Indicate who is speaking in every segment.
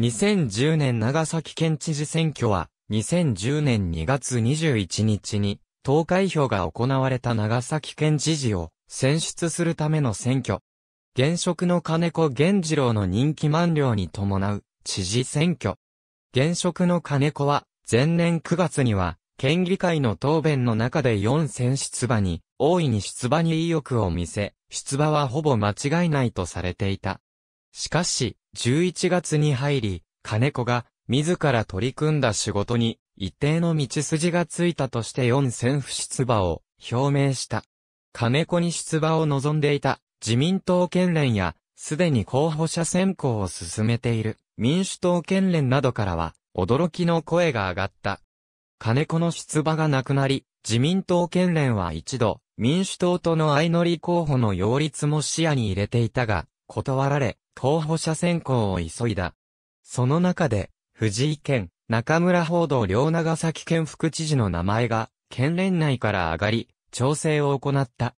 Speaker 1: 2010年長崎県知事選挙は、2010年2月21日に、投開票が行われた長崎県知事を選出するための選挙。現職の金子源次郎の任期満了に伴う知事選挙。現職の金子は前年9月には県議会の答弁の中で4選出馬に大いに出馬に意欲を見せ、出馬はほぼ間違いないとされていた。しかし、11月に入り、金子が自ら取り組んだ仕事に一定の道筋がついたとして四選不出馬を表明した。金子に出馬を望んでいた自民党県連や、すでに候補者選考を進めている民主党県連などからは、驚きの声が上がった。金子の出馬がなくなり、自民党県連は一度、民主党との相乗り候補の擁立も視野に入れていたが、断られ、候補者選考を急いだ。その中で、藤井県、中村報道両長崎県副知事の名前が、県連内から上がり、調整を行った。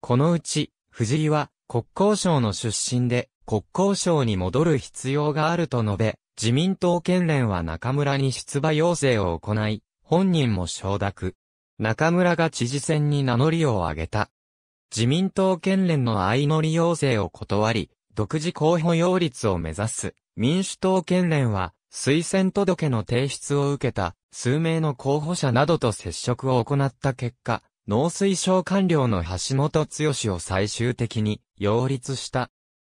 Speaker 1: このうち、藤井は、国交省の出身で、国交省に戻る必要があると述べ、自民党県連は中村に出馬要請を行い、本人も承諾。中村が知事選に名乗りを上げた。自民党県連の相乗り要請を断り、独自候補擁立を目指す民主党県連は推薦届の提出を受けた数名の候補者などと接触を行った結果、農水省官僚の橋本剛を最終的に擁立した。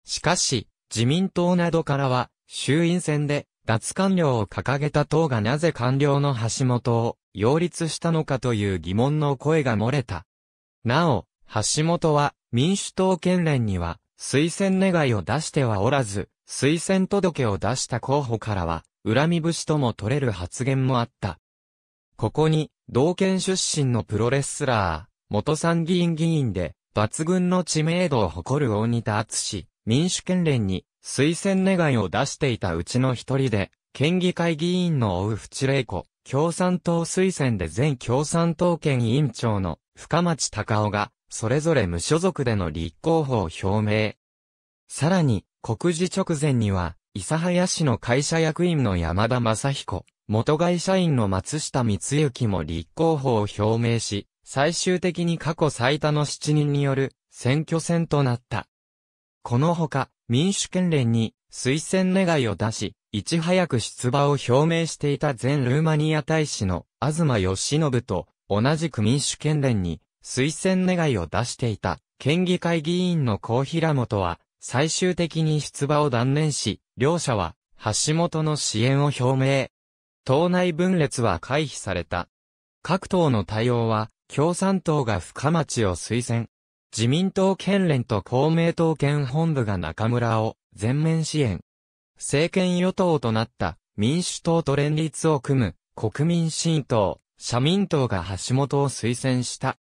Speaker 1: しかし、自民党などからは、衆院選で脱官僚を掲げた党がなぜ官僚の橋本を擁立したのかという疑問の声が漏れた。なお、橋本は民主党県連には推薦願いを出してはおらず、推薦届を出した候補からは、恨み節とも取れる発言もあった。ここに、同県出身のプロレスラー、元参議院議員で、抜群の知名度を誇る大仁田厚民主県連に、推薦願いを出していたうちの一人で、県議会議員の大淵玲子、共産党推薦で前共産党県委員長の深町隆夫が、それぞれ無所属での立候補を表明。さらに、告示直前には、諫早市の会社役員の山田正彦、元会社員の松下光之も立候補を表明し、最終的に過去最多の7人による選挙戦となった。このほか、民主県連に推薦願いを出し、いち早く出馬を表明していた前ルーマニア大使の東義信と同じく民主県連に推薦願いを出していた県議会議員の高平本は最終的に出馬を断念し、両者は橋本の支援を表明。党内分裂は回避された。各党の対応は共産党が深町を推薦。自民党県連と公明党県本部が中村を全面支援。政権与党となった民主党と連立を組む国民新党、社民党が橋本を推薦した。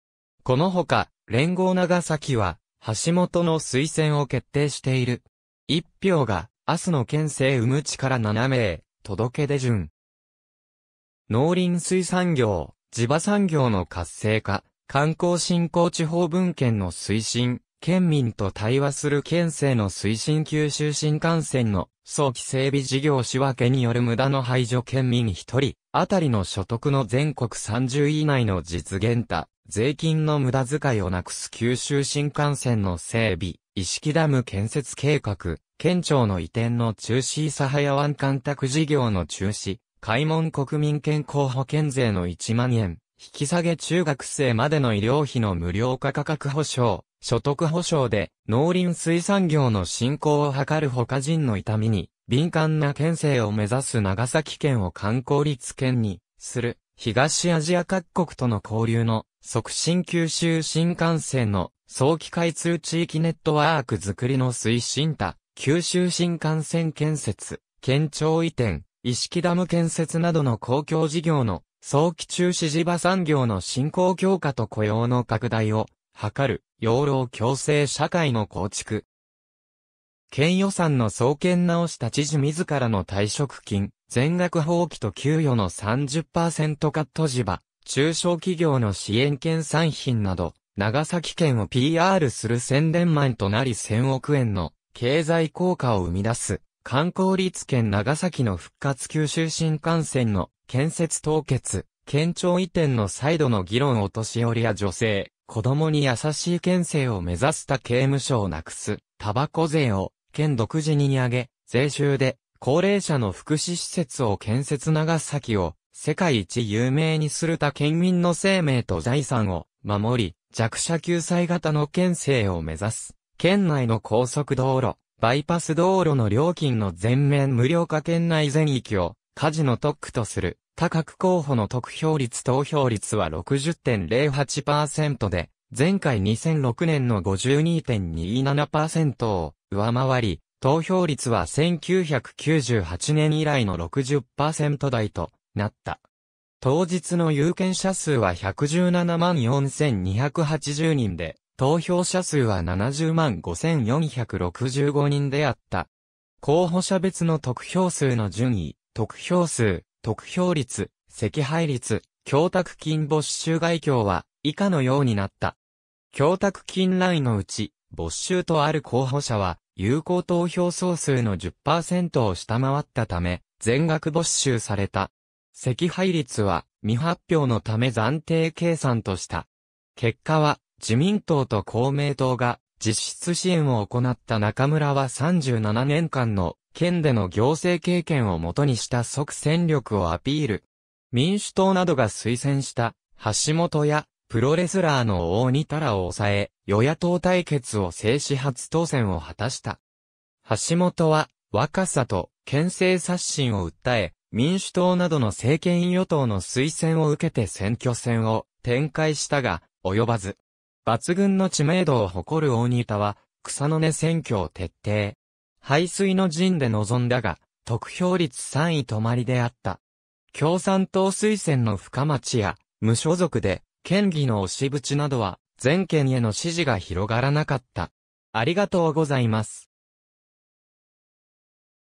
Speaker 1: このほか、連合長崎は、橋本の推薦を決定している。一票が、明日の県政産む力7名、届け出順。農林水産業、地場産業の活性化、観光振興地方分権の推進、県民と対話する県政の推進九州新幹線の早期整備事業仕分けによる無駄の排除県民1人、あたりの所得の全国30位以内の実現他、税金の無駄遣いをなくす九州新幹線の整備、意識ダム建設計画、県庁の移転の中止ハヤ湾干拓事業の中止、開門国民健康保険税の1万円、引き下げ中学生までの医療費の無料化価格保障、所得保障で農林水産業の振興を図るほか人の痛みに、敏感な県政を目指す長崎県を観光立県にする、東アジア各国との交流の促進九州新幹線の早期開通地域ネットワークづくりの推進他、九州新幹線建設、県庁移転、意識ダム建設などの公共事業の早期中止地場産業の振興強化と雇用の拡大を図る養老共生社会の構築。県予算の総建直した知事自らの退職金、全額放棄と給与の30%カット地場、中小企業の支援券産品など、長崎県を PR する宣伝マンとなり1000億円の経済効果を生み出す、観光立県長崎の復活九州新幹線の建設凍結、県庁移転の再度の議論を年寄りや女性、子供に優しい県政を目指した刑務所をなくす、タバコ税を県独自に上げ、税収で高齢者の福祉施設を建設長崎を世界一有名にする他県民の生命と財産を守り、弱者救済型の県政を目指す。県内の高速道路、バイパス道路の料金の全面無料化県内全域を火事の特区とする。他各候補の得票率投票率は60.08%で、前回2006年の52.27%を上回り、投票率は1998年以来の60%台となった。当日の有権者数は117万4280人で、投票者数は70万5465人であった。候補者別の得票数の順位、得票数、得票率、赤配率、供託金没収外境は以下のようになった。供託金ラインのうち、没収とある候補者は、有効投票総数の10%を下回ったため、全額没収された。赤配率は未発表のため暫定計算とした。結果は自民党と公明党が実質支援を行った中村は37年間の県での行政経験をもとにした即戦力をアピール。民主党などが推薦した橋本やプロレスラーの大仁太らを抑え、与野党対決を制止初当選を果たした。橋本は若さと県政刷新を訴え、民主党などの政権与党の推薦を受けて選挙戦を展開したが、及ばず。抜群の知名度を誇る大仁田は、草の根選挙を徹底。排水の陣で臨んだが、得票率3位止まりであった。共産党推薦の深町や、無所属で、県議の押し淵などは、全県への支持が広がらなかった。ありがとうございます。